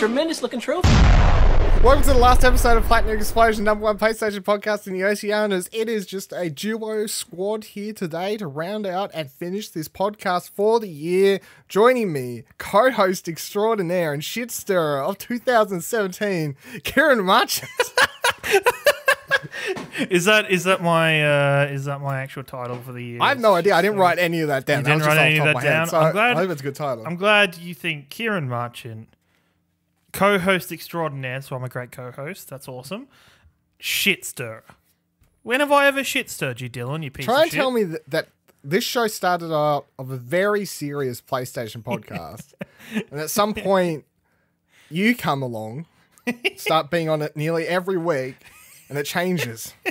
tremendous looking trophy. Welcome to the last episode of Platinum Explosion, number one PlayStation podcast in the Oceanas. It is just a duo squad here today to round out and finish this podcast for the year. Joining me, co-host extraordinaire and shit stirrer of 2017, Kieran Marchant. is that is that my uh, is that my actual title for the year? I have no idea. I didn't write any of that down. You didn't write any of that down. Head, so I'm glad. I think it's a good title. I'm glad you think Kieran Marchant co-host extraordinaire, so I'm a great co-host. That's awesome. Shit stir. When have I ever shit stirred you, Dylan? You piece Try and tell me that, that this show started out of a very serious PlayStation podcast, and at some point you come along, start being on it nearly every week, and it changes.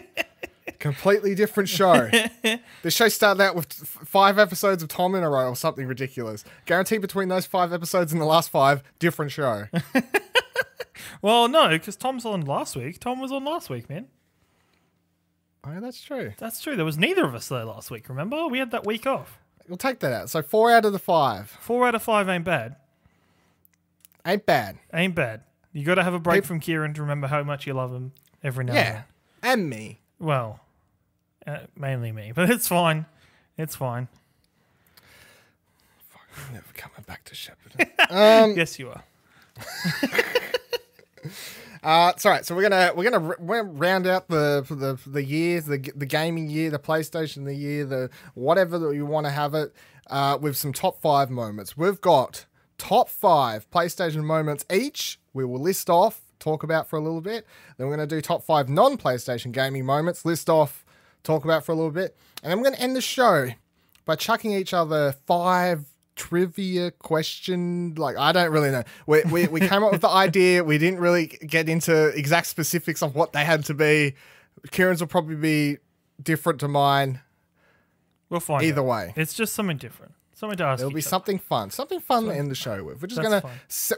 Completely different show. the show started out with five episodes of Tom in a row or something ridiculous. Guaranteed between those five episodes and the last five, different show. well, no, because Tom's on last week. Tom was on last week, man. Oh, yeah, that's true. That's true. There was neither of us there last week, remember? We had that week off. We'll take that out. So four out of the five. Four out of five ain't bad. Ain't bad. Ain't bad. You got to have a break from Kieran to remember how much you love him every now yeah, and then. and me. Well, uh, mainly me, but it's fine. It's fine. Fuck, I'm never coming back to Shepparton. um, yes, you are. Uh, it's all right. So we're gonna we're gonna we're round out the the the year, the the gaming year, the PlayStation the year, the whatever that you want to have it uh, with some top five moments. We've got top five PlayStation moments each. We will list off, talk about for a little bit. Then we're gonna do top five non PlayStation gaming moments. List off talk about for a little bit. And I'm going to end the show by chucking each other five trivia question like i don't really know we, we, we came up with the idea we didn't really get into exact specifics on what they had to be kieran's will probably be different to mine we'll find either way it's just something different something to ask it will be something fun something fun so, to end the show with we're just gonna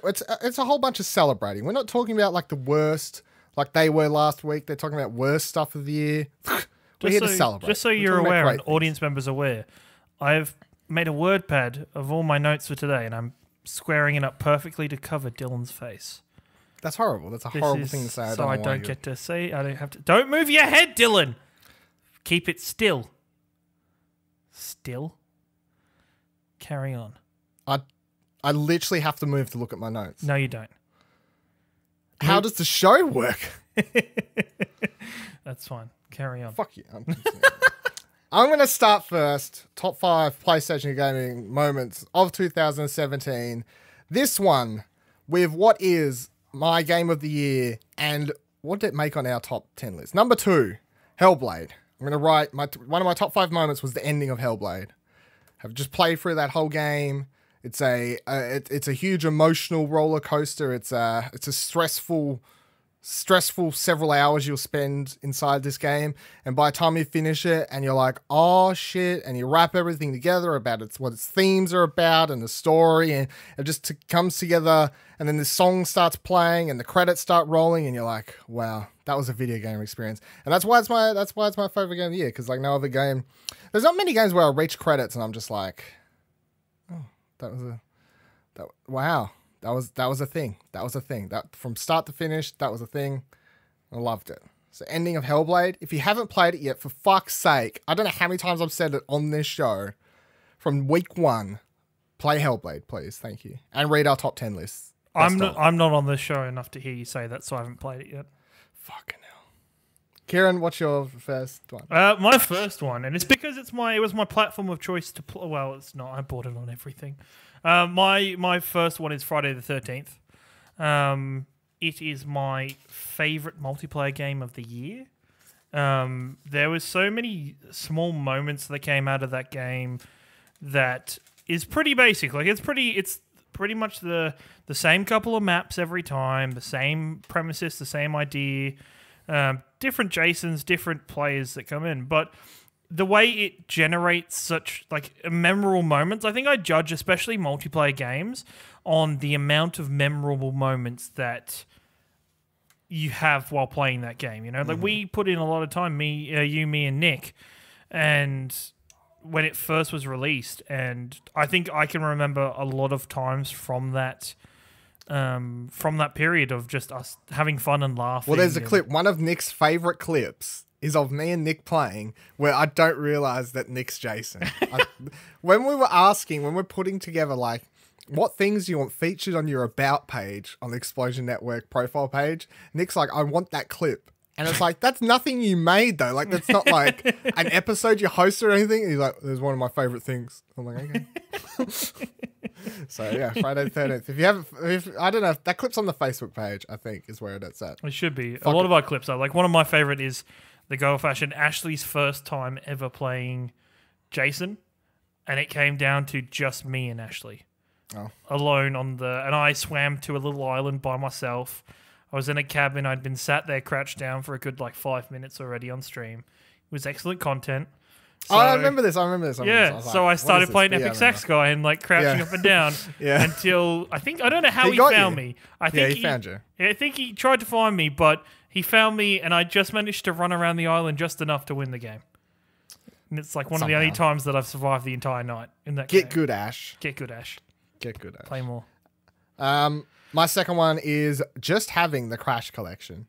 it's uh, it's a whole bunch of celebrating we're not talking about like the worst like they were last week they're talking about worst stuff of the year We're here so, to celebrate. Just so you're aware, and audience members aware, I've made a word pad of all my notes for today, and I'm squaring it up perfectly to cover Dylan's face. That's horrible. That's a this horrible is, thing to say. I so don't I don't get to see. I don't have to. Don't move your head, Dylan. Keep it still. Still. Carry on. I, I literally have to move to look at my notes. No, you don't. How does the show work? That's fine. Carry on. Fuck you. I'm, I'm going to start first. Top five PlayStation gaming moments of 2017. This one with what is my game of the year and what did it make on our top 10 list? Number two, Hellblade. I'm going to write my one of my top five moments was the ending of Hellblade. I've just played through that whole game. It's a, it, it's a huge emotional roller coaster. It's a it's a stressful stressful several hours you'll spend inside this game. And by the time you finish it and you're like, oh shit, and you wrap everything together about it's what its themes are about and the story, and it just comes together. And then the song starts playing and the credits start rolling, and you're like, wow, that was a video game experience. And that's why it's my that's why it's my favorite game of the year because like no other game. There's not many games where I reach credits and I'm just like, oh, that was a that wow that was that was a thing. That was a thing. That from start to finish, that was a thing. I loved it. So ending of Hellblade. If you haven't played it yet, for fuck's sake, I don't know how many times I've said it on this show. From week one, play Hellblade, please. Thank you, and read our top ten lists. I'm not. I'm not on this show enough to hear you say that, so I haven't played it yet. Fucking hell, Kieran, what's your first one? Uh, my first one, and it's because it's my. It was my platform of choice to play. Well, it's not. I bought it on everything. Uh, my my first one is Friday the Thirteenth. Um, it is my favorite multiplayer game of the year. Um, there was so many small moments that came out of that game that is pretty basic. Like it's pretty it's pretty much the the same couple of maps every time, the same premises, the same idea, um, different Jasons, different players that come in, but the way it generates such like memorable moments. I think I judge especially multiplayer games on the amount of memorable moments that you have while playing that game. You know, like mm-hmm. we put in a lot of time, me, uh, you, me, and Nick, and when it first was released, and I think I can remember a lot of times from that. Um, from that period of just us having fun and laughing. Well, there's a clip, one of Nick's favorite clips is of me and Nick playing where I don't realize that Nick's Jason. I, when we were asking, when we're putting together like what things you want featured on your about page on the Explosion Network profile page, Nick's like, I want that clip. And it's like, that's nothing you made though. Like, that's not like an episode you host or anything. And he's like, there's one of my favorite things. I'm like, okay. so yeah, Friday the 13th. If you haven't, if, I don't know, that clip's on the Facebook page, I think, is where it's at. It should be. Fuck A lot it. of our clips are like, one of my favorite is the girl fashion Ashley's first time ever playing Jason, and it came down to just me and Ashley. Oh. Alone on the, and I swam to a little island by myself. I was in a cabin. I'd been sat there crouched down for a good like five minutes already on stream. It was excellent content. So, oh, I remember this. I remember this. I remember yeah. This. I so I started playing Epic Sax guy and like crouching yeah. up and down yeah. until I think I don't know how he, he found you. me. I think he, he, found you. I think he tried to find me, but he found me, and I just managed to run around the island just enough to win the game. And it's like one Somehow. of the only times that I've survived the entire night in that Get game. good, Ash. Get good, Ash. Get good, Ash. Play more. Um, my second one is just having the Crash collection.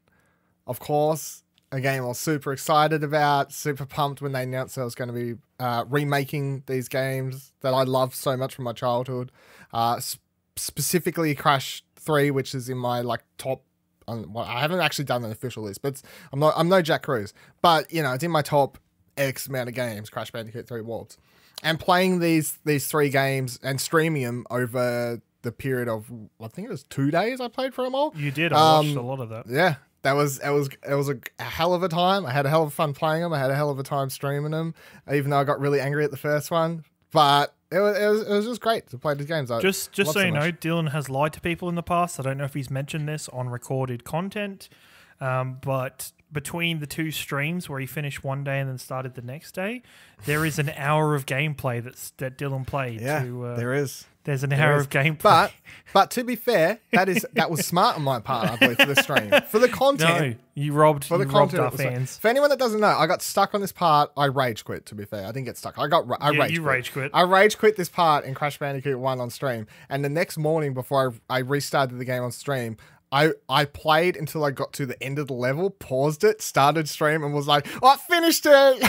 Of course, a game I was super excited about, super pumped when they announced that I was going to be uh, remaking these games that I love so much from my childhood. Uh, sp- specifically, Crash 3, which is in my like top on, well, I haven't actually done an official list, but I'm not I'm no Jack Cruz, but you know it's in my top X amount of games. Crash Bandicoot Three Worlds. and playing these these three games and streaming them over the period of I think it was two days I played for them all. You did. I um, watched a um, lot of that. Yeah, that was it was it was a hell of a time. I had a hell of fun playing them. I had a hell of a time streaming them, even though I got really angry at the first one. But it was, it was, it was just great to play these games. I, just just so you know, Dylan has lied to people in the past. I don't know if he's mentioned this on recorded content, um, but between the two streams where he finished one day and then started the next day, there is an hour of gameplay that's that Dylan played. Yeah, to, uh, there is. There's an hour of gameplay. But but to be fair, that is that was smart on my part, I believe, for the stream. For the content. No, you robbed for the content, robbed fans. For anyone that doesn't know, I got stuck on this part. I rage quit, to be fair. I didn't get stuck. I got I yeah, rage you quit. rage quit. I rage quit this part in Crash Bandicoot 1 on stream. And the next morning before I, I restarted the game on stream, I I played until I got to the end of the level, paused it, started stream, and was like, oh, I finished it.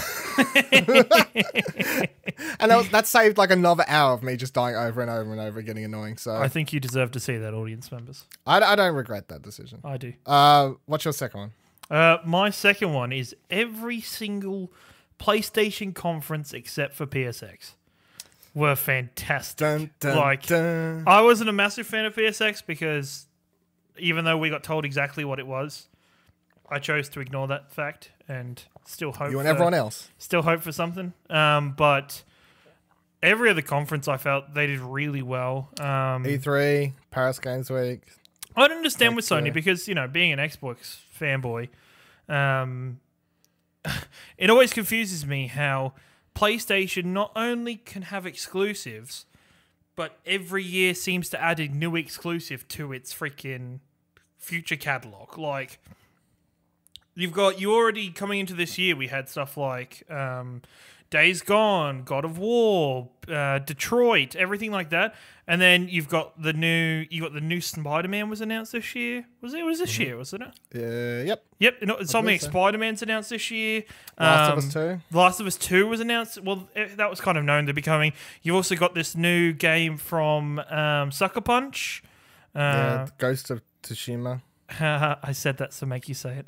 and that, was, that, saved like another hour of me just dying over and over and over, getting annoying. So I think you deserve to see that, audience members. I, I don't regret that decision. I do. Uh, what's your second one? Uh, my second one is every single PlayStation conference except for PSX were fantastic. Dun, dun, like dun. I wasn't a massive fan of PSX because even though we got told exactly what it was, I chose to ignore that fact and still hope. You and for, everyone else still hope for something. Um, but every other conference, I felt they did really well. Um, E3, Paris Games Week. I don't understand with Sony because you know, being an Xbox fanboy, um, it always confuses me how PlayStation not only can have exclusives, but every year seems to add a new exclusive to its freaking future catalog. Like you've got you already coming into this year, we had stuff like um, Days Gone, God of War, uh, Detroit, everything like that. And then you've got the new you got the new Spider Man was announced this year. Was it was this mm-hmm. year? Wasn't it? Yeah. Uh, yep. Yep. something like Spider Man's announced this year. Last of um, Us Two. Last of Us Two was announced. Well, it, eh, that was kind of known to be coming. You've also got this new game from um, Sucker Punch. Uh, yeah, Ghost of Tsushima. I said that to make you say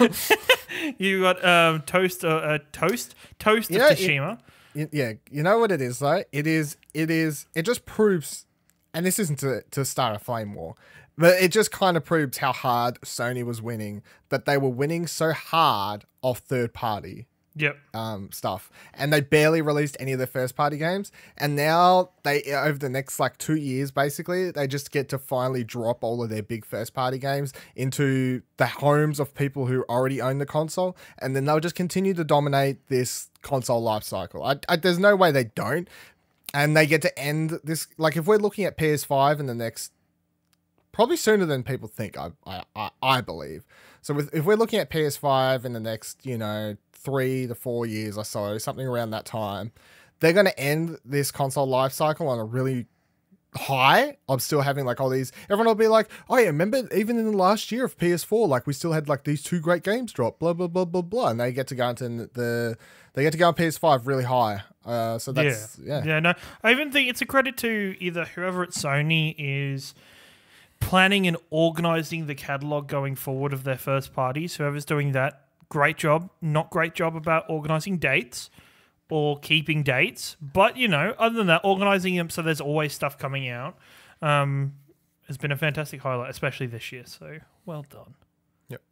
it. you got um, toast, uh, uh, toast, toast you of Tsushima. yeah, you know what it is, though. It is, it is, it just proves, and this isn't to to start a flame war, but it just kind of proves how hard Sony was winning. That they were winning so hard off third party yep. um, stuff. And they barely released any of their first party games. And now they over the next like two years, basically, they just get to finally drop all of their big first party games into the homes of people who already own the console, and then they'll just continue to dominate this console life cycle. I, I, there's no way they don't. And they get to end this. Like, if we're looking at PS5 in the next probably sooner than people think. I I, I believe. So with, if we're looking at PS5 in the next, you know, three to four years or so, something around that time. They're going to end this console life cycle on a really high. I'm still having like all these. Everyone will be like, oh yeah, remember even in the last year of PS4, like we still had like these two great games drop, blah blah blah blah blah, and they get to go into the they get to go on PS5 really high. Uh, so that's yeah. yeah, yeah. No, I even think it's a credit to either whoever at Sony is planning and organizing the catalog going forward of their first parties. Whoever's doing that great job, not great job about organizing dates or keeping dates. But, you know, other than that, organizing them so there's always stuff coming out um, has been a fantastic highlight, especially this year. So well done. Yep.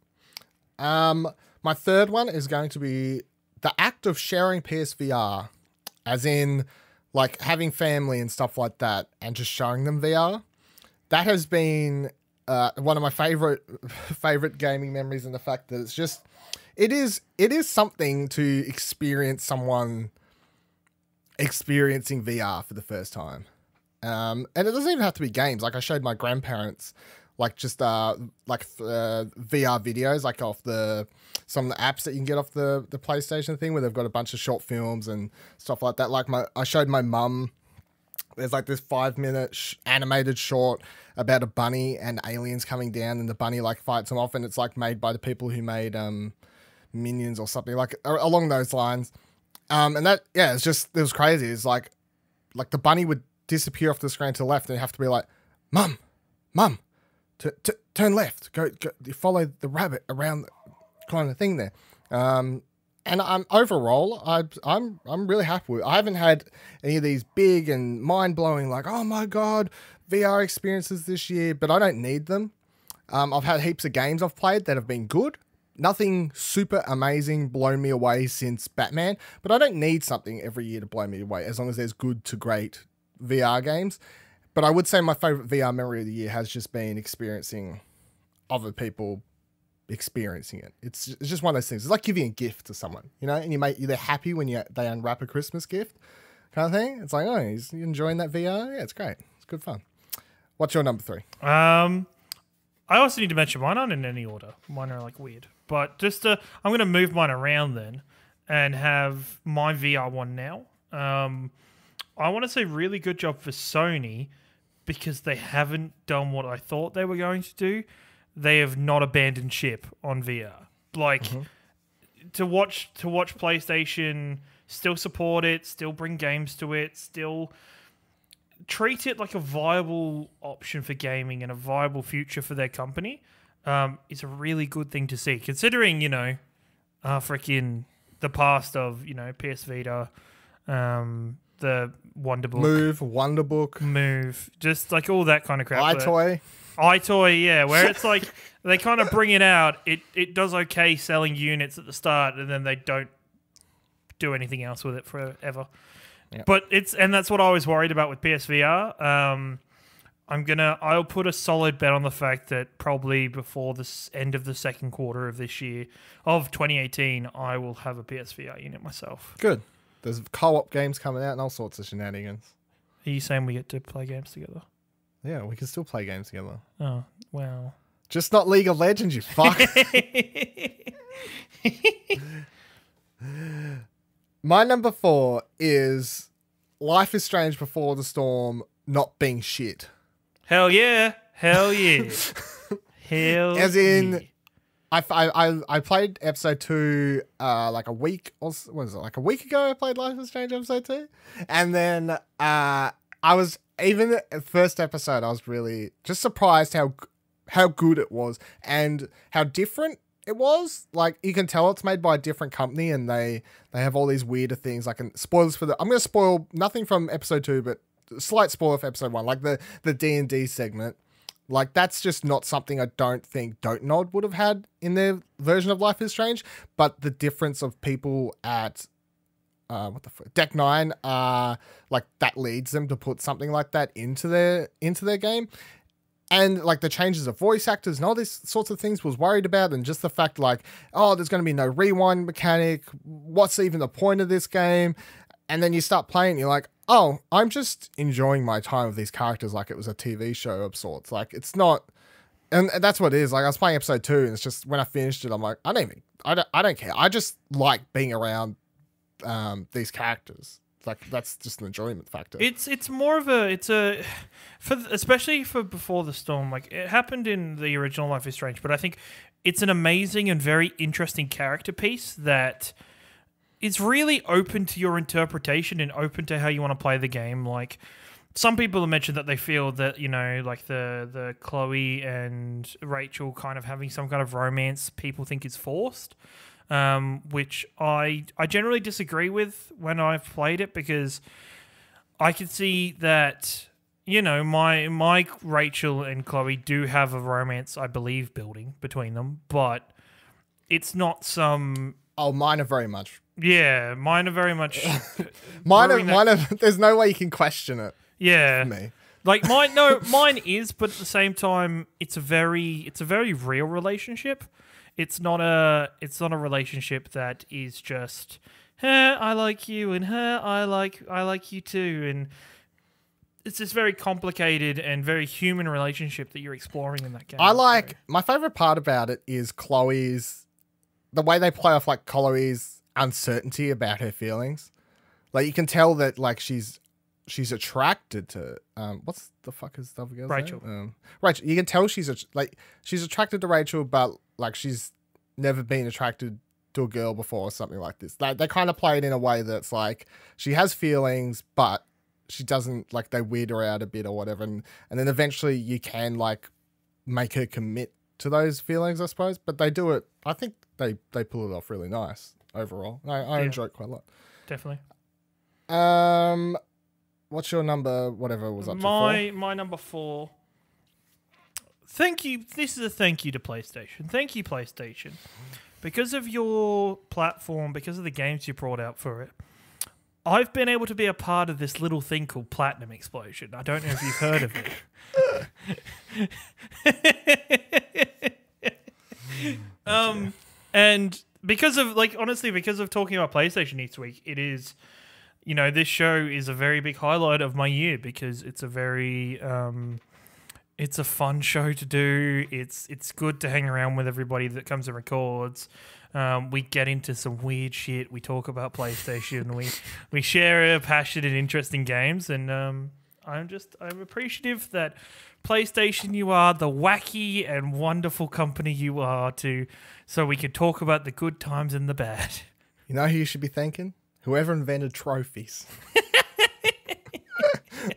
Um, my third one is going to be the act of sharing PSVR, as in like having family and stuff like that and just showing them VR. That has been uh, one of my favorite favorite gaming memories and the fact that it's just it is it is something to experience someone experiencing VR for the first time. Um, and it doesn't even have to be games. Like I showed my grandparents, like just uh, like uh, VR videos, like off the some of the apps that you can get off the the PlayStation thing, where they've got a bunch of short films and stuff like that. Like my, I showed my mum. There's like this five minute sh animated short about a bunny and aliens coming down, and the bunny like fights them off, and it's like made by the people who made um, minions or something like along those lines. Um, and that yeah, it's just it was crazy. It's like like the bunny would disappear off the screen to the left, and you have to be like, "Mum, mum, turn left, go, go follow the rabbit around the kind of thing there." Um, and I'm overall, I, I'm I'm really happy with. I haven't had any of these big and mind blowing like, "Oh my god, VR experiences this year," but I don't need them. Um, I've had heaps of games I've played that have been good, nothing super amazing blown me away since Batman, but I don't need something every year to blow me away as long as there's good to great VR games. But I would say my favorite VR memory of the year has just been experiencing other people experiencing it. It's just one of those things. It's like giving a gift to someone, you know, and you make they're happy when you they unwrap a Christmas gift kind of thing. It's like, oh, he's enjoying that VR. Yeah, it's great. It's good fun. What's your number three? Um, I also need to mention mine aren't in any order. Mine are like weird. But just to, I'm going to move mine around then and have my VR one now. Um, I want to say really good job for Sony because they haven't done what I thought they were going to do. They have not abandoned ship on VR. Like mm -hmm. to watch to watch PlayStation still support it, still bring games to it, still treat it like a viable option for gaming and a viable future for their company um, is a really good thing to see, considering you know, uh, freaking the past of you know PS Vita, um, the Wonder Book, Move, Wonder Book, Move, just like all that kind of crap. iToy, iToy, yeah, where it's like they kind of bring it out. It it does okay selling units at the start, and then they don't do anything else with it forever. Yep. But it's and that's what I was worried about with PSVR. Um, I'm gonna I'll put a solid bet on the fact that probably before this end of the second quarter of this year of 2018, I will have a PSVR unit myself. Good. There's co-op games coming out and all sorts of shenanigans. Are you saying we get to play games together? Yeah, we can still play games together. Oh wow! Just not League of Legends, you fuck. My number four is Life is Strange Before the Storm not being shit. Hell yeah. Hell yeah. Hell As in, yeah. I, I, I played episode two uh, like a week or was it like a week ago? I played Life is Strange episode two, and then uh, I was even the first episode I was really just surprised how how good it was and how different it was. Like you can tell it's made by a different company, and they they have all these weirder things. Like and spoilers for the I'm gonna spoil nothing from episode two, but slight spoiler for episode one, like the the D and D segment. Like that's just not something I don't think Don't Nod would have had in their version of Life is Strange. But the difference of people at uh, what the fuck? deck nine uh like that leads them to put something like that into their into their game and like the changes of voice actors and all these sorts of things was worried about and just the fact like oh there's going to be no rewind mechanic what's even the point of this game and then you start playing you're like oh, I'm just enjoying my time with these characters like it was a TV show of sorts. Like it's not, and that's what it is. Like I was playing episode two, and it's just when I finished it, I'm like, I don't even, I don't, I don't care. I just like being around um, these characters. Like that's just an enjoyment factor. It's it's more of a it's a for especially for before the storm. Like it happened in the original Life is Strange, but I think it's an amazing and very interesting character piece that it's really open to your interpretation and open to how you want to play the game. Like some people have mentioned that they feel that you know, like the the Chloe and Rachel kind of having some kind of romance, people think is forced, um, which I I generally disagree with when I've played it because I can see that you know my my Rachel and Chloe do have a romance, I believe, building between them, but it's not some. Oh, mine are very much yeah, mine are very much. mine are. Mine are. There's no way you can question it. Yeah. Me. Like mine, no, mine is, but at the same time, it's a very, it's a very real relationship. It's not a, it's not a relationship that is just, her, I like you, and her, I like, I like you too, and it's this very complicated and very human relationship that you're exploring in that game. I like so. my favorite part about it is Chloe's, the way they play off like Chloe's uncertainty about her feelings. Like you can tell that like she's she's attracted to um what's the fuck is the girl's Rachel. Name? Um, Rachel. You can tell she's a, like she's attracted to Rachel, but like she's never been attracted to a girl before or something like this. Like they kind of play it in a way that's like she has feelings, but she doesn't like they weird her out a bit or whatever. And and then eventually you can like make her commit to those feelings, I suppose. But they do it. I think they they pull it off really nice overall. I, I yeah. enjoy it quite a lot. Definitely. Um, what's your number? Whatever was up my my number four. Thank you. This is a thank you to PlayStation. Thank you, PlayStation, because of your platform, because of the games you brought out for it. I've been able to be a part of this little thing called Platinum Explosion. I don't know if you've heard of it. um, oh, and because of like honestly because of talking about PlayStation each week, it is you know this show is a very big highlight of my year because it's a very um, it's a fun show to do. It's it's good to hang around with everybody that comes and records. Um, we get into some weird shit. We talk about PlayStation. we we share a passion in games, and um, I'm just I'm appreciative that PlayStation you are the wacky and wonderful company you are to so we can talk about the good times and the bad. You know who you should be thanking? Whoever invented trophies. uh,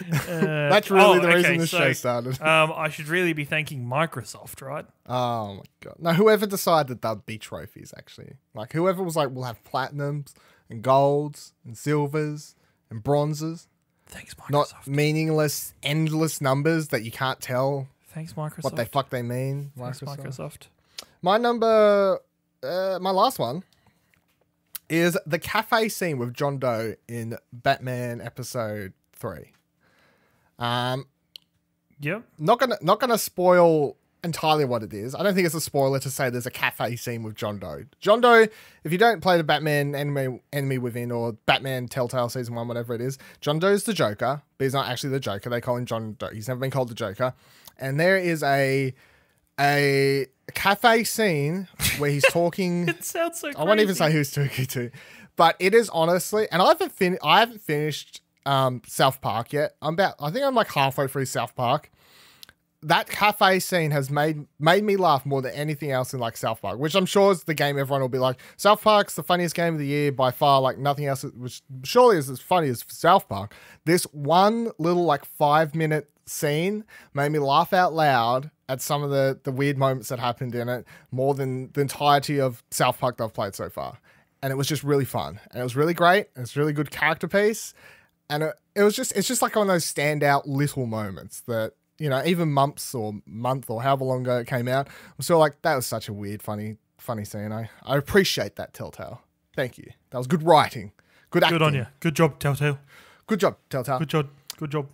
That's really oh, the reason this so, show started. um, I should really be thanking Microsoft, right? Oh my god! No, whoever decided there'd be trophies, actually, like whoever was like, we'll have platinums and golds and silvers and bronzes. Thanks, Microsoft. Not meaningless, endless numbers that you can't tell Thanks, Microsoft. what the fuck they mean. Thanks, Microsoft. Microsoft. My number, uh, my last one is the cafe scene with John Doe in Batman episode three. Um, yep. Not gonna not gonna spoil entirely what it is. I don't think it's a spoiler to say there's a cafe scene with John Doe. John Doe, if you don't play the Batman Enemy, Enemy Within or Batman Telltale Season 1, whatever it is, John Doe's the Joker, but he's not actually the Joker. They call him John Doe. He's never been called the Joker. And there is a a cafe scene where he's talking. it sounds so. I won't even say who's talking to, but it is honestly, and I haven't fin- I haven't finished um, South Park yet. I'm about. I think I'm like halfway through South Park, that cafe scene has made made me laugh more than anything else in like South Park, which I'm sure is the game everyone will be like, South Park's the funniest game of the year by far. Like nothing else, which surely is as funny as South Park. This one little like five minute scene made me laugh out loud at some of the the weird moments that happened in it more than the entirety of South Park that I've played so far, and it was just really fun and it was really great. it's really good character piece, and it, it was just it's just like one of those standout little moments that you know, even months or month or however long ago it came out, I'm still like, that was such a weird, funny, funny scene. I, I appreciate that, Telltale. Thank you. That was good writing. Good acting. Good on you. Good job, Telltale. Good job, Telltale. Good job. Good job.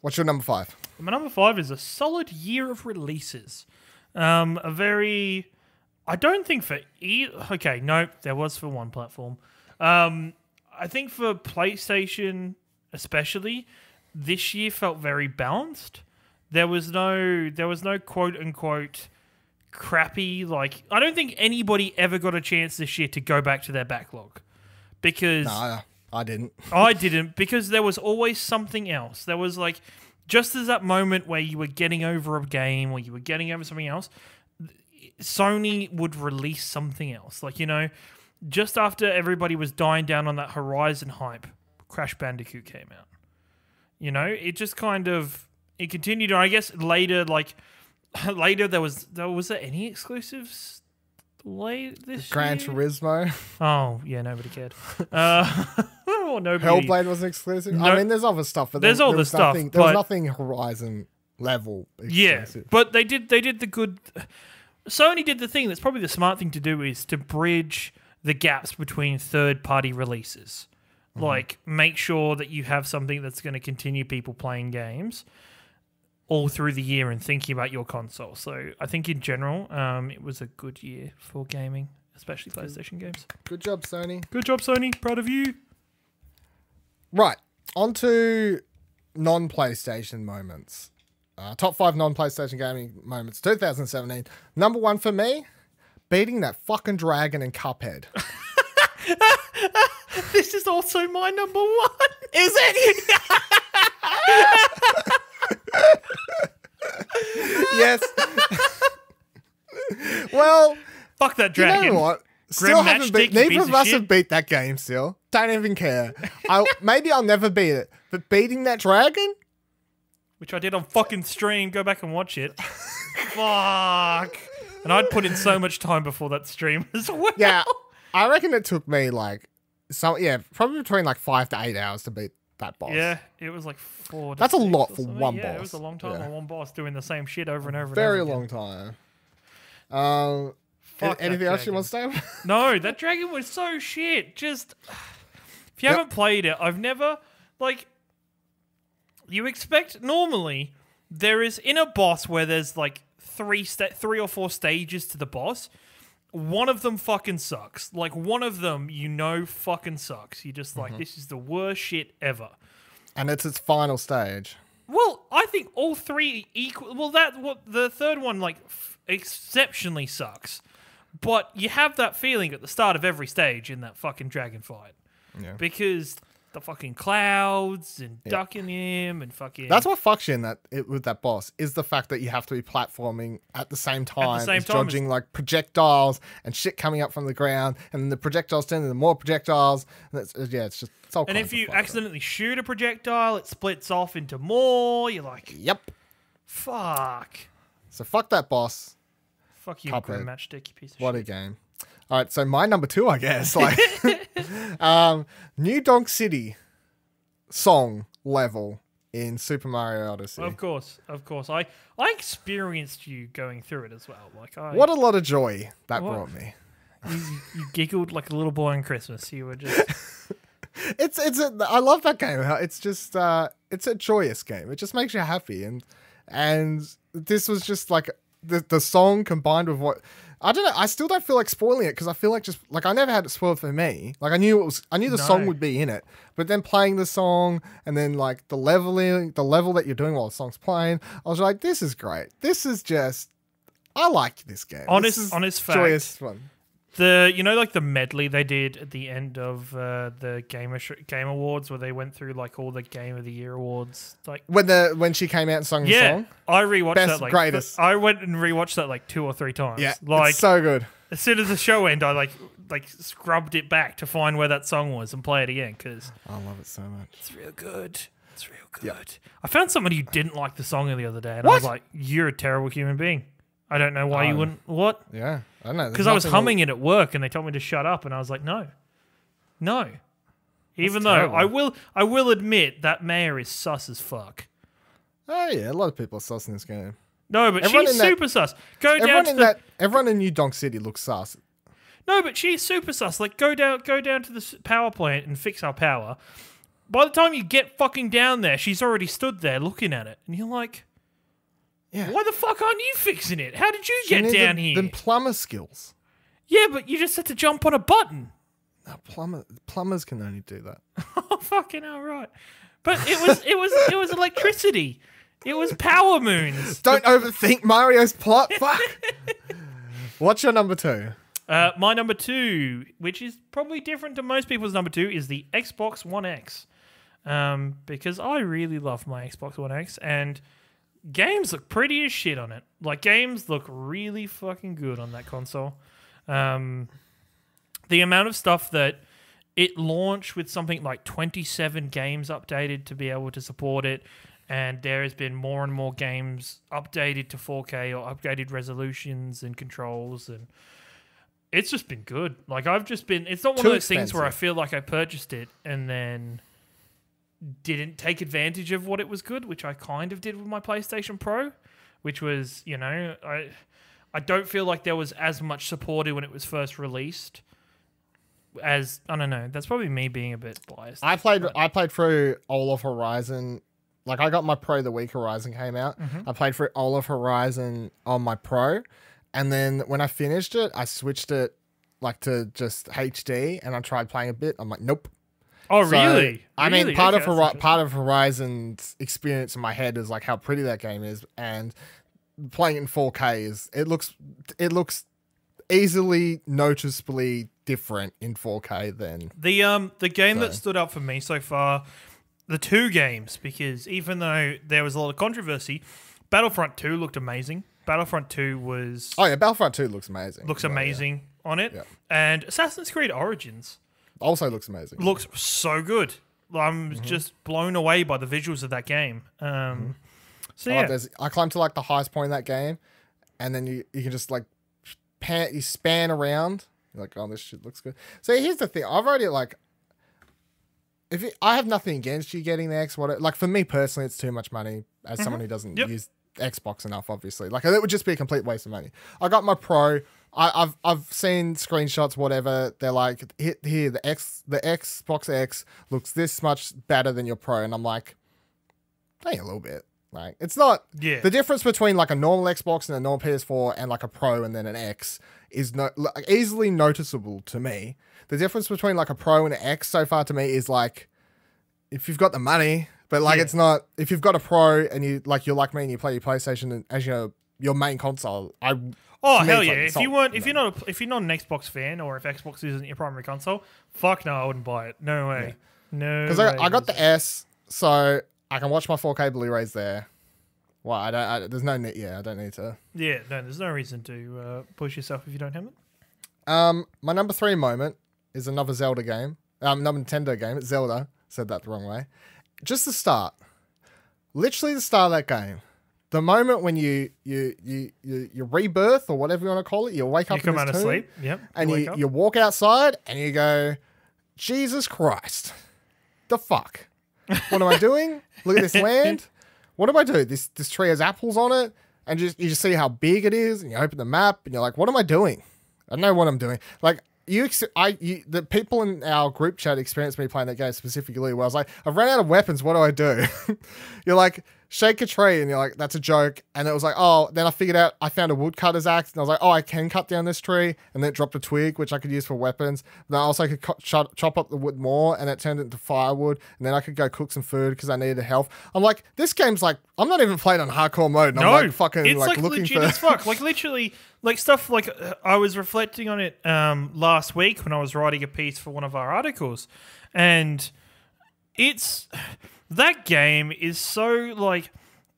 What's your number five? My number five is a solid year of releases. Um, a very, I don't think for e. Okay, no, there was for one platform. Um, I think for PlayStation especially, this year felt very balanced there was no there was no quote unquote crappy like I don't think anybody ever got a chance this year to go back to their backlog because I didn't. I didn't because there was always something else. There was like just as that moment where you were getting over a game or you were getting over something else, Sony would release something else. Like, you know, just after everybody was dying down on that Horizon hype, Crash Bandicoot came out. You know, it just kind of it continued on. I guess later, like later, there was there was there any exclusives late this Gran year? Turismo. Oh yeah, nobody cared. Uh, nobody. Hellblade was exclusive. No, I mean, there's other stuff, but there's there, all there the stuff. Nothing, there was nothing Horizon level. Exclusive. Yeah, but they did they did the good. Sony did the thing that's probably the smart thing to do is to bridge the gaps between third party releases. Mm -hmm. Like, make sure that you have something that's going to continue people playing games all through the year and thinking about your console. So I think in general, um, it was a good year for gaming, especially PlayStation games. Good job, Sony. Good job, Sony. Proud of you. Right. On to non PlayStation moments. Uh, top five non PlayStation gaming moments 2017. Number one for me, beating that fucking dragon in Cuphead. this is also my number one. Is it? yes. well, fuck that dragon. You know what? Still Grim haven't beat. Neither of us have beat that game. Still, don't even care. I maybe I'll never beat it, but beating that dragon, which I did on fucking stream. Go back and watch it. fuck. And I'd put in so much time before that stream as well. Yeah, I reckon it took me like so yeah, probably between like five to eight hours to beat that boss. Yeah, it was like four. That's a lot for one yeah, boss. It was a long time yeah. for one boss doing the same shit over and over. Very and over long time. Um, Fuck anything else you want to say? no, that dragon was so shit. Just if you yep. haven't played it, I've never like. You expect normally there is in a boss where there's like three three or four stages to the boss one of them fucking sucks. Like one of them, you know, fucking sucks. You're just like, mm-hmm. this is the worst shit ever. And it's its final stage. Well, I think all three equal. Well, that what the third one like f- exceptionally sucks, but you have that feeling at the start of every stage in that fucking dragon fight. Yeah. Because the fucking clouds and yeah. ducking him and fucking. That's what fucks you in that it, with that boss is the fact that you have to be platforming at the same time, the same time dodging as... like projectiles and shit coming up from the ground, and then the projectiles turn into more projectiles. And it's, uh, yeah, it's just it's all. And if you accidentally shoot a projectile, it splits off into more. You're like, yep, fuck. So fuck that boss. Fuck you, Cuphead. Matchstick, you piece of what shit. What a game. All right, so my number two, I guess. Like um, New Donk City song level in Super Mario Odyssey. Of course, of course. I I experienced you going through it as well. Like I, what a lot of joy that what? brought me. You, you giggled like a little boy on Christmas. You were just. it's it's a, I love that game. It's just uh, it's a joyous game. It just makes you happy, and and this was just like the the song combined with what I don't know. I still don't feel like spoiling it because I feel like just like I never had it spoiled for me. Like I knew it was, I knew the no. song would be in it, but then playing the song and then like the leveling, the level that you're doing while the song's playing, I was like, this is great. This is just, I like this game. Honest, this is honest fact, joyous fun. The you know like the medley they did at the end of uh, the game game awards where they went through like all the game of the year awards like when the when she came out and sung yeah, the song. I rewatched Best, that like greatest. I went and rewatched that like two or three times. Yeah, like so good. As soon as the show ended, I like like scrubbed it back to find where that song was and play it again because I love it so much. It's real good. It's real good. Yep. I found somebody who didn't like the song the other day, and what? I was like, "You're a terrible human being." I don't know why you wouldn't. What? Yeah, I don't know. Because I was humming it at work, and they told me to shut up, and I was like, no, no. Even though terrible. I will, I will admit that mayor is sus as fuck. Oh yeah, a lot of people are sus in this game. No, but Everyone she's that- super sus. Go down Everyone to in the, that, everyone in New Donk City looks sus. No, but she's super sus. Like, go down, go down to the power plant and fix our power. By the time you get fucking down there, she's already stood there looking at it, and you're like, yeah. Why the fuck aren't you fixing it? How did you she get down the, here? Then plumber skills. Yeah, but you just had to jump on a button. No, plumber, plumbers can only do that. oh, fucking all right. But it was it was it was electricity. It was power moons. Don't overthink Mario's plot. Fuck. What's your number two? Uh, my number two, which is probably different to most people's number two, is the Xbox One X, um, because I really love my Xbox One X and games look pretty as shit on it. Like games look really fucking good on that console. Um, the amount of stuff that it launched with something like 27 games updated to be able to support it and there has been more and more games updated to 4K or upgraded resolutions and controls and it's just been good. Like I've just been it's not one Too of those expensive. things where I feel like I purchased it and then didn't take advantage of what it was good, which I kind of did with my PlayStation Pro, which was, you know, I I don't feel like there was as much support when it was first released as I don't know. That's probably me being a bit biased. I played I played through all of Horizon. Like I got my Pro the week Horizon came out. Mm-hmm. I played through all of Horizon on my Pro, and then when I finished it, I switched it like to just HD, and I tried playing a bit. I'm like, nope, Oh, so, really? I mean, really? part okay, of part of Horizon's experience in my head is like how pretty that game is, and playing it in 4K is it looks it looks easily noticeably different in 4K than the um the game so. that stood out for me so far. The two games, because even though there was a lot of controversy, Battlefront 2 looked amazing. Battlefront 2 was. Oh, yeah, Battlefront 2 looks amazing. Looks amazing yeah. on it. Yeah. And Assassin's Creed Origins also looks amazing. Looks so good. I'm mm-hmm. just blown away by the visuals of that game. Um, mm-hmm. So oh, yeah, oh, I climbed to like the highest point in that game, and then you you can just like pan you span around. You're like, oh, this shit looks good. So here's the thing: I've already like, if it, I have nothing against you getting the X, what like for me personally, it's too much money as mm-hmm. someone who doesn't yep. use Xbox enough. Obviously, like it would just be a complete waste of money. I got my Pro I, have I've seen screenshots, whatever. They're like, hit here, the X, the Xbox X looks this much better than your Pro, and I'm like, hey, a little bit. Like, it's not. Yeah. The difference between like a normal Xbox and a normal PS4 and like a Pro and then an X is no like, easily noticeable to me. The difference between like a Pro and an X so far to me is like, if you've got the money, but like yeah. it's not. If you've got a Pro and you like you're like me and you play your PlayStation as your your main console, I Oh hell yeah! If you weren't, if you're not, if you're not an Xbox fan, or if Xbox isn't your primary console, fuck no, I wouldn't buy it. No way. No. Because I, I, got the S, so I can watch my 4K Blu-rays there. Why? Well, I don't. there's no need. Yeah, I don't need to. Yeah, no. There's no reason to uh, push yourself if you don't have it. Um, my number three moment is another Zelda game. Um, number Nintendo game. It's Zelda. Said that the wrong way. Just the start. Literally the start of that game the moment when you you you you, you rebirth or whatever you want to call it, you wake up. You come out of sleep. Yep. And you, you, walk outside and you go, Jesus Christ, the fuck, what am I doing? Look at this land. What do I do? This this tree has apples on it, and just you just see how big it is, and you open the map, and you're like, what am I doing? I know what I'm doing. Like you, I, you, the people in our group chat experienced me playing that game specifically where I was like, I've run out of weapons. What do I do? You're like, shake a tree and you're like that's a joke and it was like oh then i figured out i found a woodcutter's axe and i was like oh i can cut down this tree and then it dropped a twig which i could use for weapons and I also could could chop up the wood more and it turned into firewood and then i could go cook some food because i needed health i'm like this game's like i'm not even playing on hardcore mode no, i'm like fucking it's like, like looking legit for as fuck like literally like stuff like uh, i was reflecting on it um, last week when i was writing a piece for one of our articles and it's that game is so like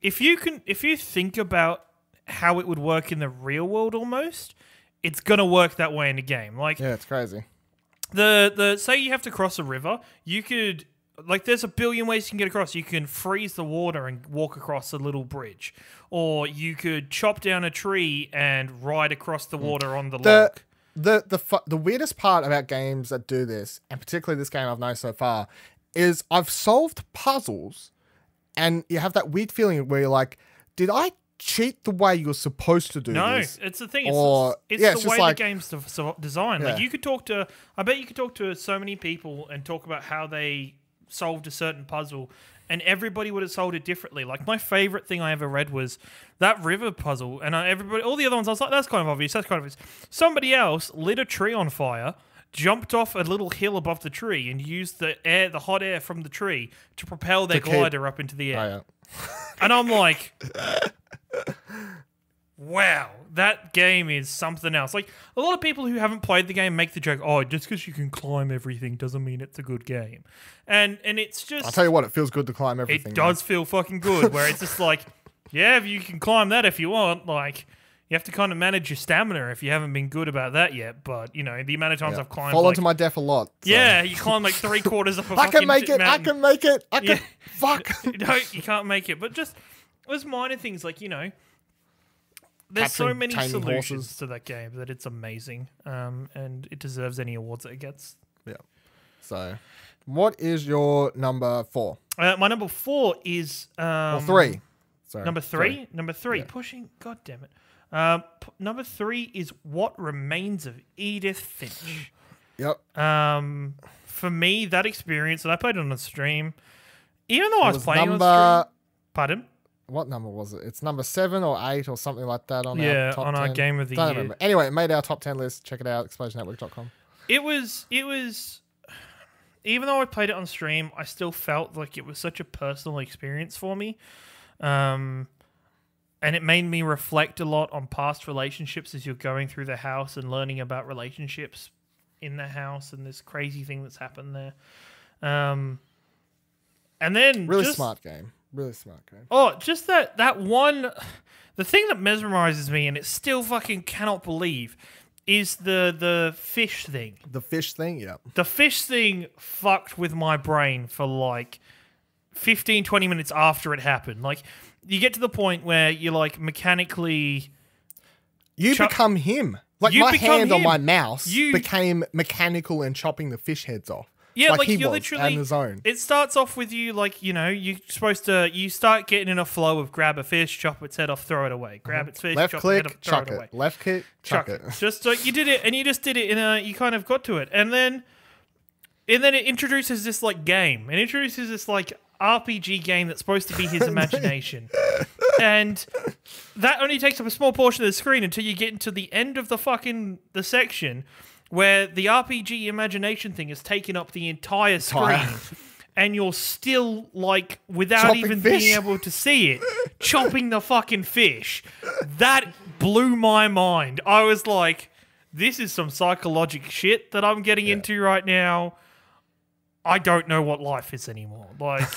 if you can if you think about how it would work in the real world almost, it's gonna work that way in a game. Like Yeah, it's crazy. The the say you have to cross a river, you could like there's a billion ways you can get across. You can freeze the water and walk across a little bridge, or you could chop down a tree and ride across the mm. water mm. on the, the lake. The the the weirdest part about games that do this, and particularly this game I've known so far, is I've solved puzzles and you have that weird feeling where you're like, did I cheat the way you're supposed to do no, this? it's the thing. It's, or, it's, it's yeah, the it's way like, the game's designed. Yeah. Like you could talk to, I bet you could talk to so many people and talk about how they solved a certain puzzle and everybody would have solved it differently. Like my favorite thing I ever read was that river puzzle, and everybody, all the other ones, I was like, that's kind of obvious. That's kind of obvious. Somebody else lit a tree on fire, jumped off a little hill above the tree and used the air, the hot air from the tree, to propel their to glider keep... up into the air. Oh, yeah. and I'm like, wow, that game is something else. Like a lot of people who haven't played the game make the joke, oh, just because you can climb everything doesn't mean it's a good game. And and it's just I'll tell you what, it feels good to climb everything. It does man. feel fucking good. where it's just like, yeah, you can climb that if you want. Like you have to kind of manage your stamina if you haven't been good about that yet. But you know, the amount of times yeah. I've climbed, fall like, onto my death a lot. So. Yeah, you climb like three quarters of a. I can make it. Mountain. I can make it. I can. Yeah. Fuck. no, you can't make it. But just there's minor things like you know. There's so many solutions horses. to that game that it's amazing, um, and it deserves any awards that it gets. Yeah. So, what is your number four? Uh, my number four is um, three. Sorry, number three. three. Number three. Yeah. Pushing. God damn it. Uh, p- number three is What Remains of Edith Finch. Yep. Um, for me, that experience, that I played on a stream, even though I was, was playing number... on stream. Pardon? What number was it? It's number seven or eight or something like that on yeah, our top on 10. our game of the Don't year. Remember. Anyway, it made our top ten list. Check it out, explosionnetwork.com. It was it was even though I played it on stream, I still felt like it was such a personal experience for me. Um, and it made me reflect a lot on past relationships as you're going through the house and learning about relationships in the house and this crazy thing that's happened there. Um, and then really just, smart game, really smart game. Oh, just that that one, the thing that mesmerizes me and it still fucking cannot believe is the the fish thing. The fish thing, yeah. The fish thing fucked with my brain for like 15 20 minutes after it happened. Like you get to the point where you're like mechanically. You become him. Like you my hand him. on my mouse you became mechanical and chopping the fish heads off. Yeah, like, like he you're was, literally in the zone. It starts off with you like you know you're supposed to. You start getting in a flow of grab a fish, chop its head off, throw it away. Grab uh-huh. its fish, left chop click, it off, chuck it, it, away. Left click, chuck, chuck it. it. Just like you did it, and you just did it in a. You kind of got to it, and then, and then it introduces this like game. It introduces this like RPG game that's supposed to be his imagination. and that only takes up a small portion of the screen until you get into the end of the fucking the section where the RPG imagination thing is taking up the entire screen. Entire. and you're still like without chopping even fish. being able to see it, chopping the fucking fish. That blew my mind. I was like, this is some psychological shit that I'm getting yeah. into right now I don't know what life is anymore. Like,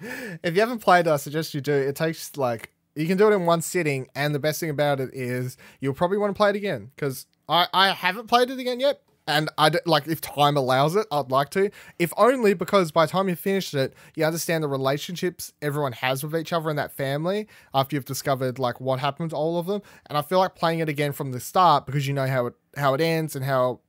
if you haven't played, I suggest you do. It takes like you can do it in one sitting, and the best thing about it is you'll probably want to play it again because I I haven't played it again yet. And I like if time allows it, I'd like to. If only because by the time you finish it, you understand the relationships everyone has with each other in that family after you've discovered like what happened to all of them. And I feel like playing it again from the start because you know how it how it ends and how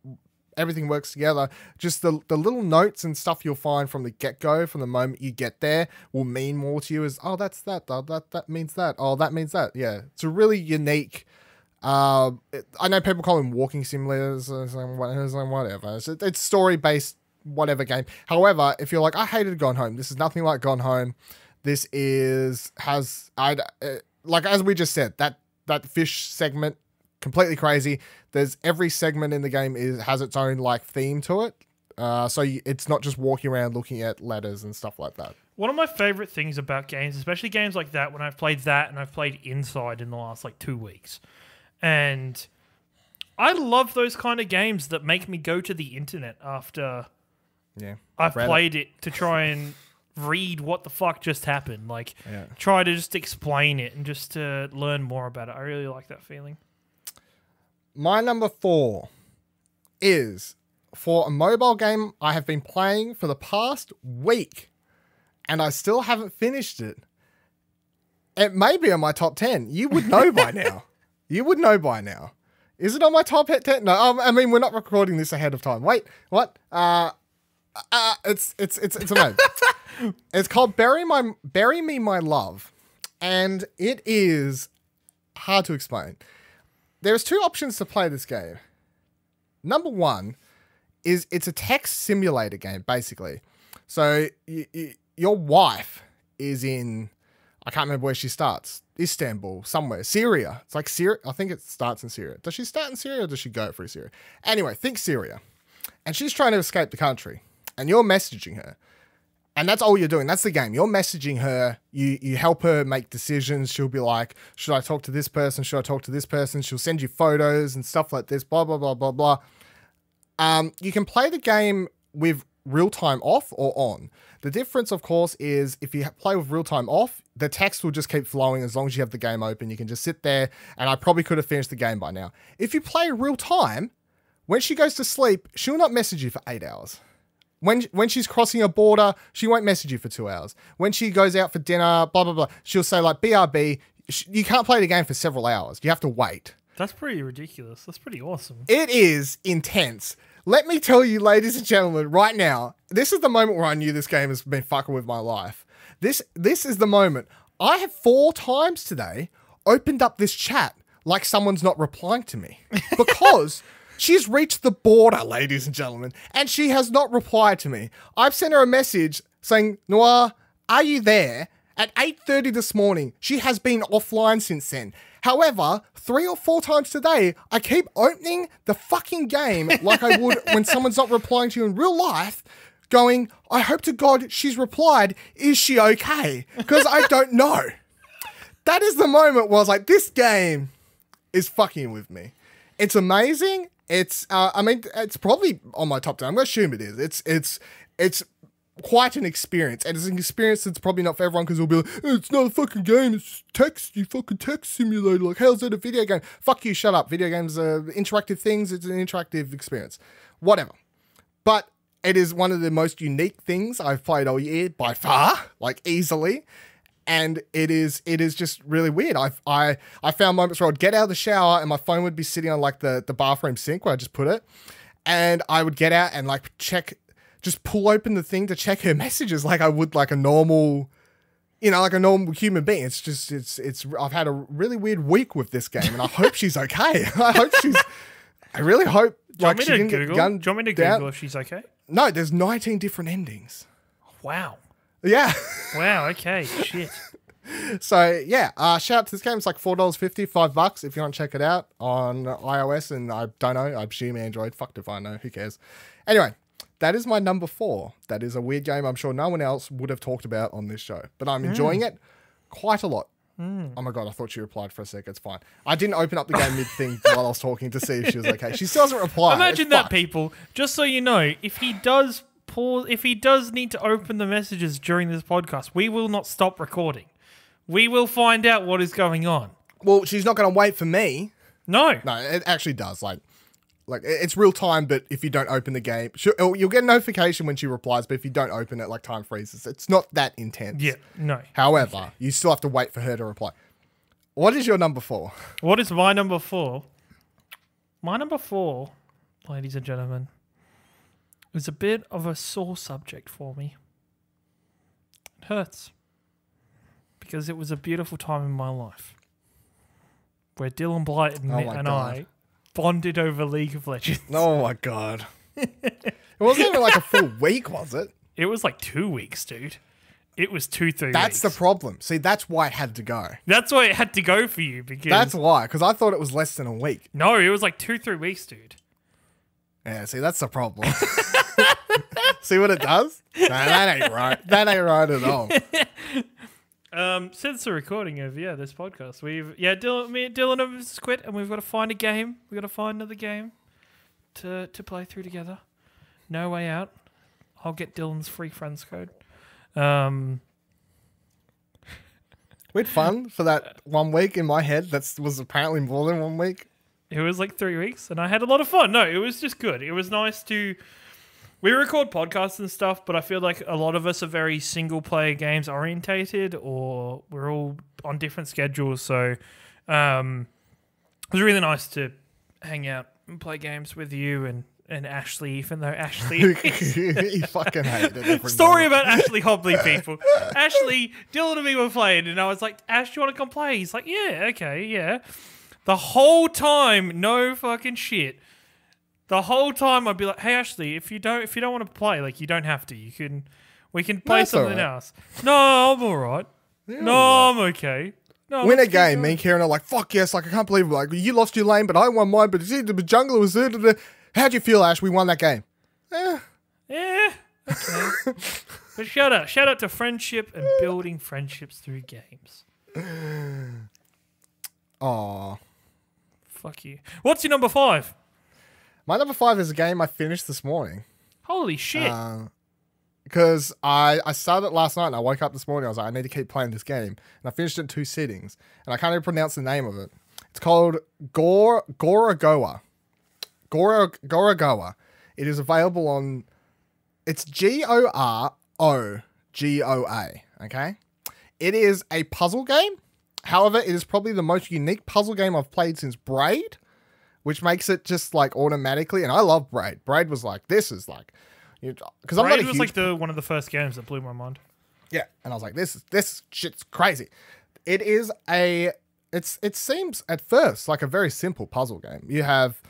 everything works together. Just the, the little notes and stuff you'll find from the get go, from the moment you get there, will mean more to you as, oh, that's that, oh, that, that means that, oh, that means that. Yeah, it's a really unique. Uh, it, I know people call them walking simulators, whatever. It's, it's story based, whatever game. However, if you're like, I hated Gone Home, this is nothing like Gone Home. This is, has, I, uh, like, as we just said, that, that fish segment completely crazy. There's every segment in the game is has its own like theme to it. Uh, so you, it's not just walking around looking at letters and stuff like that. One of my favorite things about games, especially games like that, when I've played that and I've played Inside in the last like two weeks, and I love those kind of games that make me go to the internet after yeah, I've played it. it. to try and read what the fuck just happened. Like, yeah. try to just explain it and just to learn more about it. I really like that feeling my number four is for a mobile game I have been playing for the past week and I still haven't finished it. It may be on my top 10. You would know by now. You would know by now. Is it on my top 10? No, I mean, we're not recording this ahead of time. Wait, what? Uh, uh, it's it's it's it's a name. it's called "Bury My Bury Me My Love," and it is hard to explain there's two options to play this game. Number one is it's a text simulator game, basically. So your wife is in, I can't remember where she starts, Istanbul, somewhere, Syria. It's like Syria. I think it starts in Syria. Does she start in Syria or does she go through Syria? Anyway, think Syria. And she's trying to escape the country. And you're messaging her and that's all you're doing. That's the game. You're messaging her. You you help her make decisions. She'll be like, should I talk to this person? Should I talk to this person? She'll send you photos and stuff like this. Blah blah blah blah blah. Um, you can play the game with real time off or on. The difference, of course, is if you play with real time off, the text will just keep flowing as long as you have the game open. You can just sit there, and I probably could have finished the game by now. If you play real time, when she goes to sleep, she'll not message you for eight hours. When when she's crossing a border, she won't message you for two hours. When she goes out for dinner, blah blah blah, she'll say like BRB. You can't play the game for several hours. You have to wait. That's pretty ridiculous. That's pretty awesome. It is intense. Let me tell you, ladies and gentlemen, right now, this is the moment where I knew this game has been fucking with my life. This this is the moment. I have four times today opened up this chat like someone's not replying to me because She's reached the border, ladies and gentlemen, and she has not replied to me. I've sent her a message saying, Noir, are you there? At 8.30 this morning, she has been offline since then. However, three or four times today, I keep opening the fucking game like I would when someone's not replying to you in real life, going, I hope to God she's replied, is she okay? Because I don't know. That is the moment where I was like, this game is fucking with me. It's amazing it's, uh, I mean, it's probably on my top ten. I'm going to assume it is. It's, it's, it's quite an experience, and it's an experience that's probably not for everyone because it'll be like, oh, it's not a fucking game, it's text, you fucking text simulator. Like, how's that a video game? Fuck you, shut up. Video games are interactive things. It's an interactive experience, whatever. But it is one of the most unique things I've played all year by far, like easily and it is it is just really weird. I I I found moments where I'd get out of the shower and my phone would be sitting on like the the bathroom sink where I just put it, and I would get out and like check, just pull open the thing to check her messages like I would like a normal. You know, like a normal human being. It's just, it's, it's. I've had a really weird week with this game, and I hope she's okay. I hope she's. I really hope. Do you want me to Google? Do you want me to Google down. if she's okay? No, there's 19 different endings. Wow. Yeah. Wow. Okay. Shit. so yeah, uh, shout out to this game. It's like four dollars fifty, five bucks if you want to check it out on iOS. And I don't know. I assume Android. Fucked if I know. Who cares? Anyway, that is my number four. That is a weird game. I'm sure no one else would have talked about on this show, but I'm hmm. enjoying mm. it quite a lot. Mm. Oh my god, I thought she replied for a sec. It's fine. I didn't open up the game mid thing while I was talking to see if she was okay. She still hasn't replied. Imagine it's that, people. Just so you know, if he does pause, if he does need to open the messages during this podcast, we will not stop recording. We will find out what is going on. Well, she's not going to wait for me. No, no, it actually does. Like, like it's real time. But if you don't open the game, oh, you'll get a notification when she replies. But if you don't open it, like time freezes. It's not that intense. Yeah, no. However, okay. you still have to wait for her to reply. What is your number four? What is my number four? My number four, ladies and gentlemen, is a bit of a sore subject for me. It hurts because it was a beautiful time in my life where Dylan Blight and, oh and god. I bonded over League of Legends. Oh my god. it wasn't even like a full week, was it? It was like two weeks, dude. It was two, three. That's weeks. the problem. See, that's why it had to go. That's why it had to go for you because that's why. Because I thought it was less than a week. No, it was like two, three weeks, dude. Yeah, see, that's the problem. see what it does? Nah, that ain't right. That ain't right at all. Um, since the recording of yeah this podcast, we've yeah Dylan, me, Dylan have quit, and we've got to find a game. We've got to find another game to to play through together. No way out. I'll get Dylan's free friends code. Um, we had fun for that one week in my head. That was apparently more than one week. It was like three weeks, and I had a lot of fun. No, it was just good. It was nice to. We record podcasts and stuff, but I feel like a lot of us are very single player games orientated, or we're all on different schedules. So um, it was really nice to hang out and play games with you and and Ashley, even though Ashley he fucking hated it. Story about Ashley Hobley, people. Ashley, Dylan and me were playing, and I was like, "Ash, do you want to come play?" He's like, "Yeah, okay, yeah." The whole time, no fucking shit. The whole time I'd be like, "Hey Ashley, if you don't if you don't want to play, like you don't have to. You can we can play something else." No, I'm all right. Yeah, no, I'm okay. No, Win a game, me and Karen are like, fuck yes, like I can't believe it. Like you lost your lane, but I won mine, but the jungler was there. How'd you feel, Ash? We won that game. Yeah, Yeah. Okay. but shout out, shout out to friendship and building friendships through games. Aww. Fuck you. What's your number five? My number five is a game I finished this morning. Holy shit. because uh, I, I started last night and I woke up this morning. I was like, I need to keep playing this game. And I finished it in two sittings. And I can't even pronounce the name of it. It's called Gor Goragoa. Gora Goragoa. It is available on it's G O R O G O A. Okay. It is a puzzle game However, it is probably the most unique puzzle game I've played since Braid, which makes it just like automatically. And I love Braid. Braid was like, this is like, because I'm not a huge was like the one of the first games that blew my mind. Yeah, and I was like, this is this shit's crazy. It is a it's it seems at first like a very simple puzzle game. You have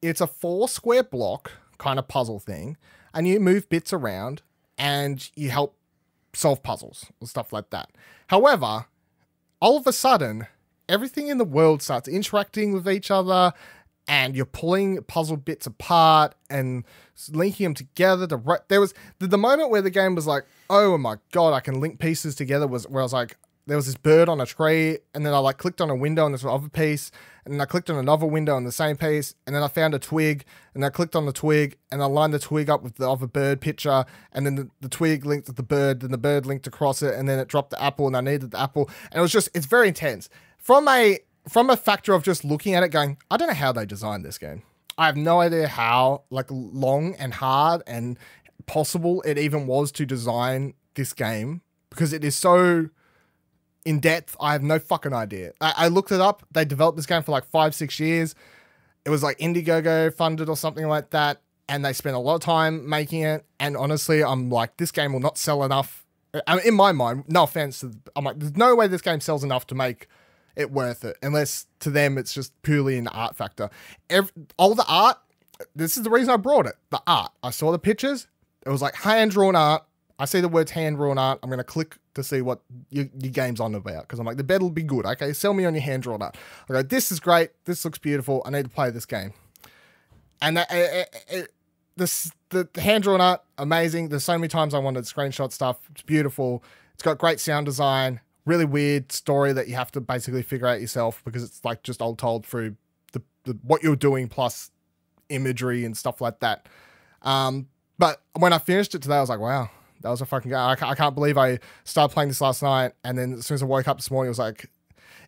it's a four square block kind of puzzle thing, and you move bits around and you help solve puzzles and stuff like that. However, all of a sudden, everything in the world starts interacting with each other and you're pulling puzzle bits apart and linking them together. To re- there was the, the, moment where the game was like, "Oh my god, I can link pieces together." Was where I was like, there was this bird on a tree, and then I like clicked on a window on this other piece, and I clicked on another window on the same piece, and then I found a twig, and I clicked on the twig, and I lined the twig up with the other bird picture, and then the, the twig linked to the bird, then the bird linked across it, and then it dropped the apple, and I needed the apple, and it was just it's very intense from a from a factor of just looking at it, going, I don't know how they designed this game. I have no idea how like long and hard and possible it even was to design this game because it is so in depth. I have no fucking idea. I, I, looked it up. They developed this game for like five, six years. It was like Indiegogo funded or something like that. And they spent a lot of time making it. And honestly, I'm like, this game will not sell enough. I mean, in my mind, no offense. I'm like, there's no way this game sells enough to make it worth it. Unless to them, it's just purely an art factor. Every, all the art, this is the reason I brought it. The art. I saw the pictures. It was like hand drawn art I see the words hand drawn art. I'm going to click to see what your, your game's on about because I'm like, the bet will be good. Okay, sell me on your hand drawn art. I go, this is great. This looks beautiful. I need to play this game. And that, it, it, this, the hand drawn art, amazing. There's so many times I wanted screenshot stuff. It's beautiful. It's got great sound design, really weird story that you have to basically figure out yourself because it's like just all told through the, the what you're doing plus imagery and stuff like that. Um, but when I finished it today, I was like, wow, that was a fucking. I, I can't believe I started playing this last night, and then as soon as I woke up this morning, it was like,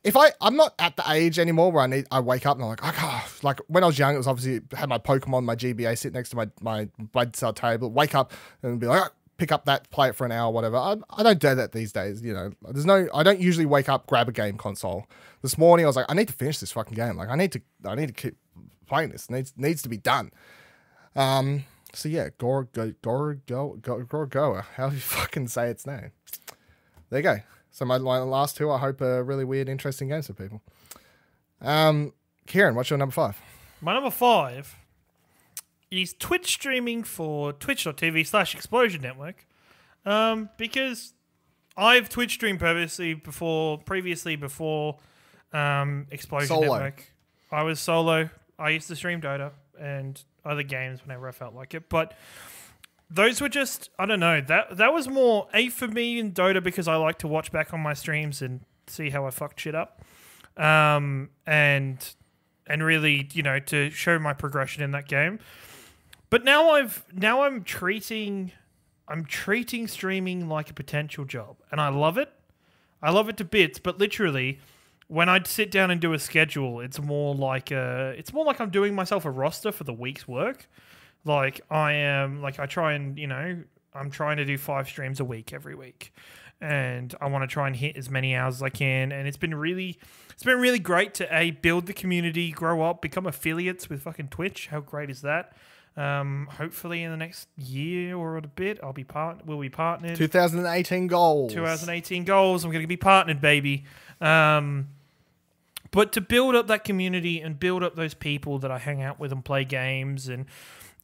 if I I'm not at the age anymore where I need I wake up and I'm like I can't like when I was young it was obviously had my Pokemon my GBA sit next to my my bedside table wake up and be like ah, pick up that play it for an hour whatever I, I don't do that these days you know there's no I don't usually wake up grab a game console this morning I was like I need to finish this fucking game like I need to I need to keep playing this it needs needs to be done um so yeah, Gor Gor Gorgoa, how do you fucking say its name? There you go. So my, my last two, I hope are really weird, interesting games for people. Um, Kieran, what's your number five? My number five is Twitch streaming for twitch.tv slash explosion network. Um, because I've Twitch streamed previously before previously before um, Explosion solo. Network. I was solo. I used to stream Dota and other games whenever I felt like it. But those were just I don't know that that was more a for me in Dota because I like to watch back on my streams and see how I fucked shit up, um, and and really you know to show my progression in that game. But now I've now I'm treating I'm treating streaming like a potential job, and I love it. I love it to bits, but literally when I sit down and do a schedule, it's more like a, it's more like I'm doing myself a roster for the week's work. Like I am like I try and, you know, I'm trying to do five streams a week every week. And I want to try and hit as many hours as I can. And it's been really it's been really great to A build the community, grow up, become affiliates with fucking Twitch. How great is that? Um, hopefully in the next year or a bit, I'll be part. We'll be partnered. 2018 goals. 2018 goals. I'm going to be partnered, baby. Um, but to build up that community and build up those people that I hang out with and play games and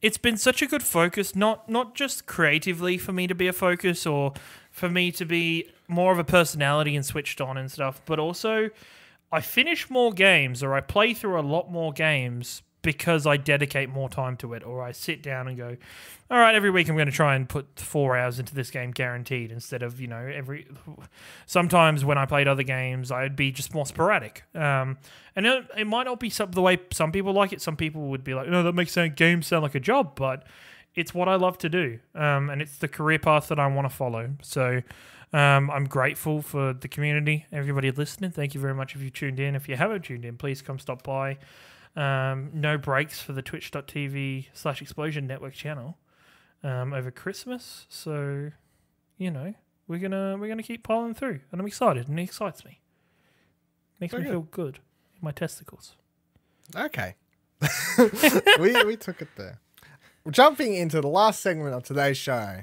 it's been such a good focus not not just creatively for me to be a focus or for me to be more of a personality and switched on and stuff but also I finish more games or I play through a lot more games because I dedicate more time to it, or I sit down and go, all right, every week I'm going to try and put four hours into this game guaranteed instead of, you know, every. Sometimes when I played other games, I'd be just more sporadic. Um, and it, it, might not be some, the way some people like it. Some people would be like, no, that makes Games sound like a job, but it's what I love to do. Um, and it's the career path that I want to follow. So. Um, I'm grateful for the community, everybody listening. Thank you very much if you tuned in. If you haven't tuned in, please come stop by um, no breaks for the twitch.tv slash explosion network channel um, over Christmas. So, you know, we're gonna we're gonna keep piling through, and I'm excited, and it excites me. Makes Very me good. feel good in my testicles. Okay, we we took it there. Jumping into the last segment of today's show,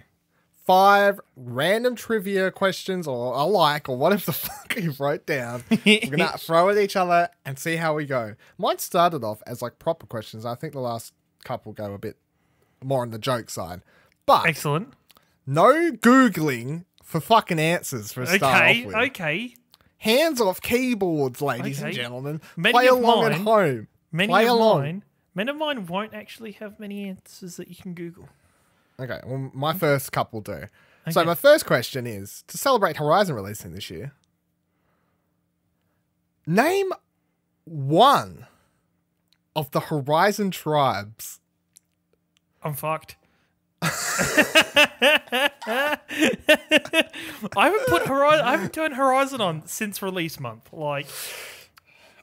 five random trivia questions or a like or whatever the fuck you wrote down. We're gonna throw at each other and see how we go. Mine started off as like proper questions. I think the last couple go a bit more on the joke side. But excellent. No googling for fucking answers for a okay, start off with. Okay. Hands off keyboards, ladies okay. and gentlemen. Many Play along mine, at home. Many Play of along. Mine, of mine won't actually have many answers that you can Google. Okay, well, my first couple do. Okay. So, my first question is to celebrate Horizon releasing this year, name one of the Horizon tribes. I'm fucked. I haven't put Horizon. I haven't turned Horizon on since release month. Like,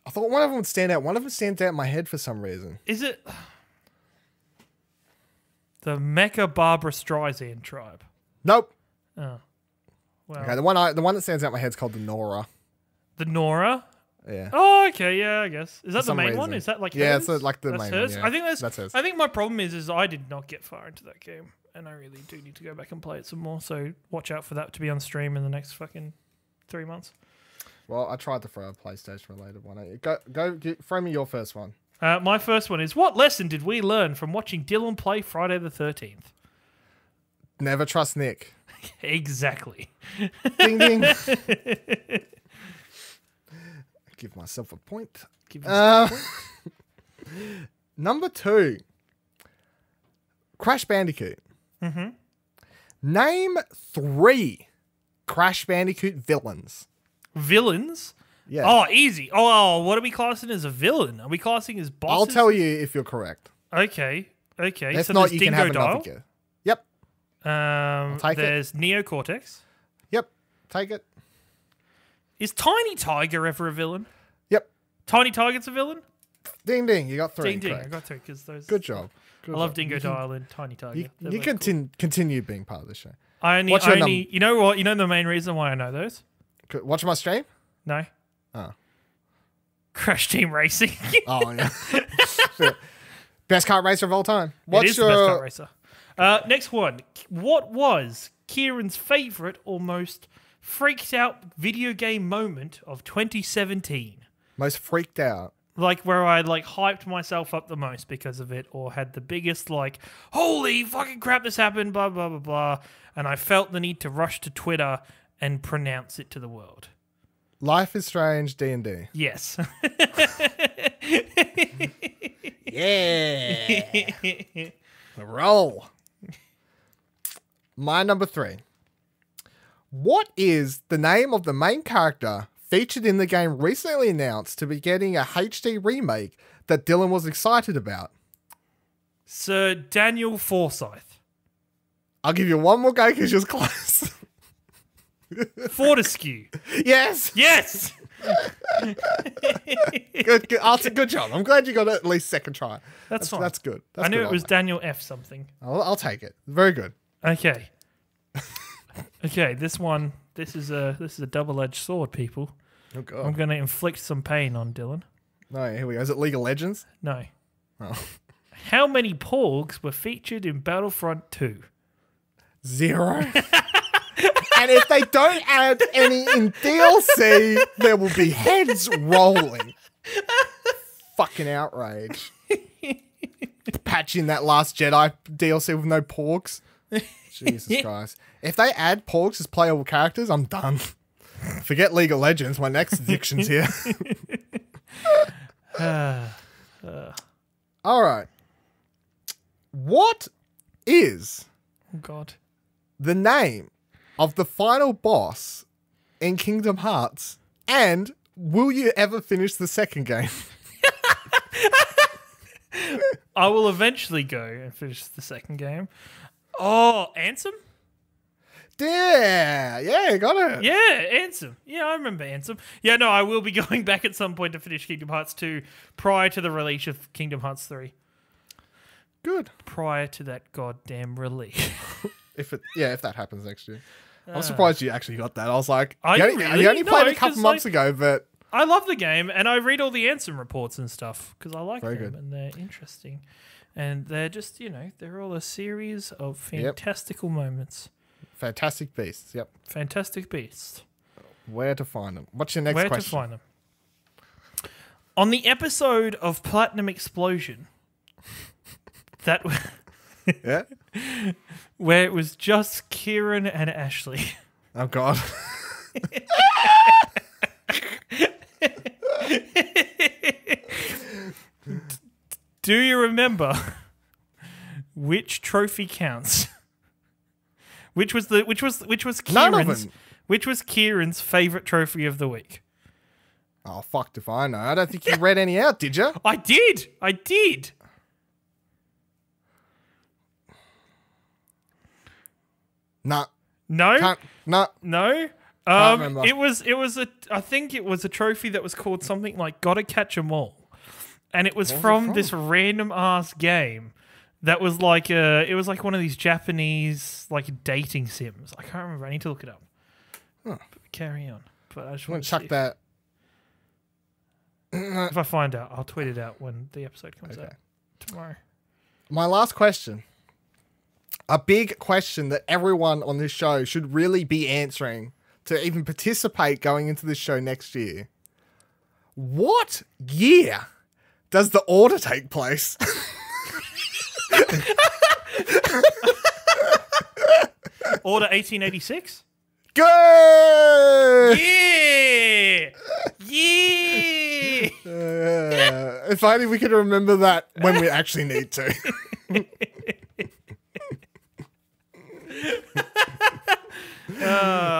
I thought one of them would stand out. One of them stands out in my head for some reason. Is it? The Mecha Barbara Streisand tribe. Nope. Oh. Well, Okay, the one I, the one that stands out in my head's called the Nora. the Nora. Yeah. Oh, okay, yeah, I guess. Is that the main one? Is that like Yeah, it's, hers? like, the that's main one, hers? yeah. I think that's, That's hers. I think my problem is is I did not get far into that game, and I really do need to go back and play it some more. So watch out for that to be on stream in the next fucking three months. Well, I tried to throw a PlayStation related one. at you. Go, go, get, throw me your first one. Uh, my first one is what lesson did we learn from watching Dylan play Friday the 13th? Never trust Nick. exactly. Ding ding. Give myself a point. Give uh, a point. number two Crash Bandicoot. Mm-hmm. Name three Crash Bandicoot villains. Villains? Oh, easy. Oh, oh, what are we classing as a villain? Are we classing as boss? I'll tell you if you're correct. Okay. Okay. so not, there's you Dingo can have Dial. Yep. Um, take there's it. Neocortex. Yep. Take it. Is Tiny Tiger ever a villain? Yep. Tiny Tiger's a villain? Ding ding. You got three. Ding ding. Correct. I got three because those. Good job. Good I job. love Dingo Dial and Tiny Tiger. You, you can cool. continue being part of the show. I only, What's I only, you know what? You know the main reason why I know those? Watch my stream? No. Oh. Crash Team Racing. oh yeah. best kart racer of all time. What's it is your... the best kart racer. Uh, next one. What was Kieran's favorite or most freaked out video game moment of 2017? Most freaked out. Like where I like hyped myself up the most because of it, or had the biggest like, holy fucking crap, this happened, blah blah blah blah, and I felt the need to rush to Twitter and pronounce it to the world. Life is Strange D and D. Yes. yeah. Roll. My number three. What is the name of the main character featured in the game recently announced to be getting a HD remake that Dylan was excited about? Sir Daniel Forsyth. I'll give you one more go because you're close. Fortescue. Yes. Yes. good, good, good job. I'm glad you got at least second try. That's, that's fine. That's good. That's I knew good it was Daniel F. something. I'll, I'll take it. Very good. Okay. okay. This one. This is a this is a double edged sword, people. Oh God. I'm going to inflict some pain on Dylan. No, here we go. Is it League of Legends? No. Oh. How many porgs were featured in Battlefront Two? Zero. and if they don't add any in DLC, there will be heads rolling. Fucking outrage. Patching that Last Jedi DLC with no porks. Jesus Christ. If they add porks as playable characters, I'm done. Forget League of Legends. My next addiction's here. All right. What is oh God the name of the final boss in Kingdom Hearts and will you ever finish the second game? I will eventually go and finish the second game. Oh, Ansem? Yeah, yeah, got it. Yeah, Ansem. Yeah, I remember Ansem. Yeah, no, I will be going back at some point to finish Kingdom Hearts 2 prior to the release of Kingdom Hearts 3. Good. Prior to that goddamn release. if it yeah, if that happens next year. I'm surprised you actually got that. I was like, I you only, really? you only played a couple months ago, but I love the game and I read all the Ansem reports and stuff because I like Very them good. and they're interesting, and they're just you know they're all a series of fantastical yep. moments. Fantastic beasts. Yep. Fantastic beasts. Where to find them? What's your next Where question? Where to find them? On the episode of Platinum Explosion, that yeah where it was just Kieran and Ashley. Oh God. Do you remember which trophy counts? Which was the which was which was Kieran's which was Kieran's favorite trophy of the week? Oh fucked if I know. I don't think you read any out, did you? I did. I did. No. No. not no. No. Um, it was it was a I think it was a trophy that was called something like "Gotta Catch 'Em All," and it was from, it from, this random ass game that was like a it was like one of these Japanese like dating sims. I can't remember. I need to look it up. Huh. Carry on. But I just want to chuck that. if I find out, I'll tweet it out when the episode comes okay. out tomorrow. My last question a big question that everyone on this show should really be answering to even participate going into this show next year. What year does the order take place? order 1886? Good! Yeah! Yeah! Uh, if only we could remember that when we actually need to.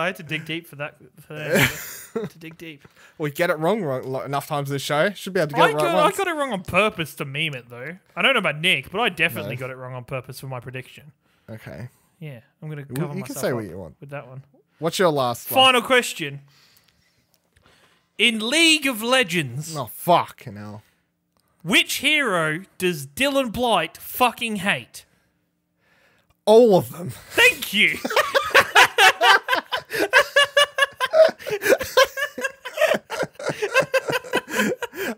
I had to dig deep for that. For that to dig deep. We get it wrong, wrong enough times in this show. Should be able to get I it right got, once. I got it wrong on purpose to meme it though. I don't know about Nick, but I definitely no. got it wrong on purpose for my prediction. Okay. Yeah, I'm gonna cover you, you can say what you want with that one. What's your last final one? question? In League of Legends. Oh fucking hell. Which hero does Dylan Blight fucking hate? All of them. Thank you.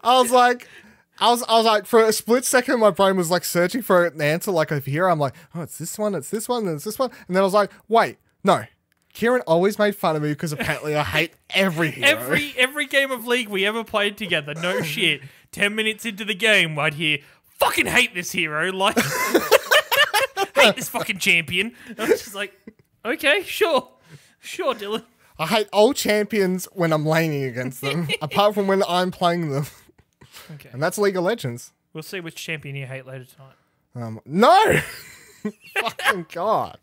I was like, I was, I was like, for a split second, my brain was like searching for an answer. Like over here, I'm like, oh, it's this one, it's this one, and it's this one. And then I was like, wait, no. Kieran always made fun of me because apparently I hate every hero. Every every game of League we ever played together, no shit. Ten minutes into the game, I'd hear, "Fucking hate this hero!" Like, hate this fucking champion. And I was just like, okay, sure. Sure, Dylan. I hate old champions when I'm laning against them, apart from when I'm playing them. Okay. And that's League of Legends. We'll see which champion you hate later tonight. Um, no! Fucking God.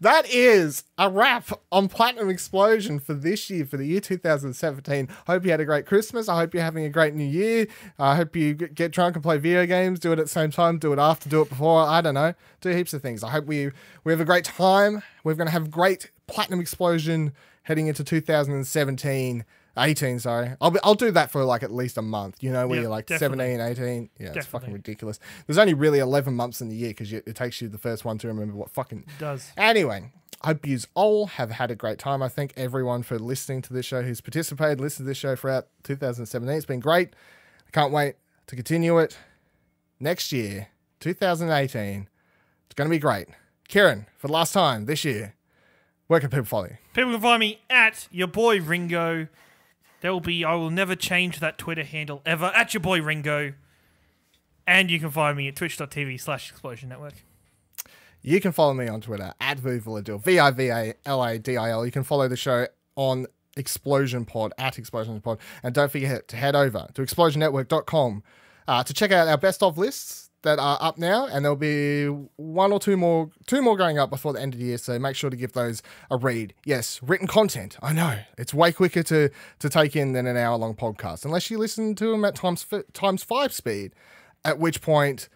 That is a wrap on Platinum Explosion for this year, for the year 2017. Hope you had a great Christmas. I hope you're having a great new year. I hope you get drunk and play video games. Do it at the same time. Do it after. Do it before. I don't know. Do heaps of things. I hope we we have a great time. We're going to have great platinum explosion heading into 2017 18 sorry i'll be, i'll do that for like at least a month you know where you're like definitely. 17 18 yeah definitely. it's fucking ridiculous there's only really 11 months in the year because it takes you the first one to remember what fucking it does anyway I hope you all have had a great time. I thank everyone for listening to this show, who's participated, listened to this show throughout 2017. It's been great. I can't wait to continue it next year, 2018. It's going to be great. Kieran, for the last time this year, where can people follow you? People can find me at your boy Ringo. There will be, I will never change that Twitter handle ever, at your boy Ringo. And you can find me at twitch.tv slash explosion network. You can follow me on Twitter at Vivaladil, V I V A L A D I L. You can follow the show on Explosion Pod at Explosion Pod. And don't forget to head over to explosionnetwork.com uh, to check out our best of lists that are up now, and there'll be one or two more, two more going up before the end of the year. So make sure to give those a read. Yes, written content. I know it's way quicker to to take in than an hour long podcast, unless you listen to them at times times five speed, at which point.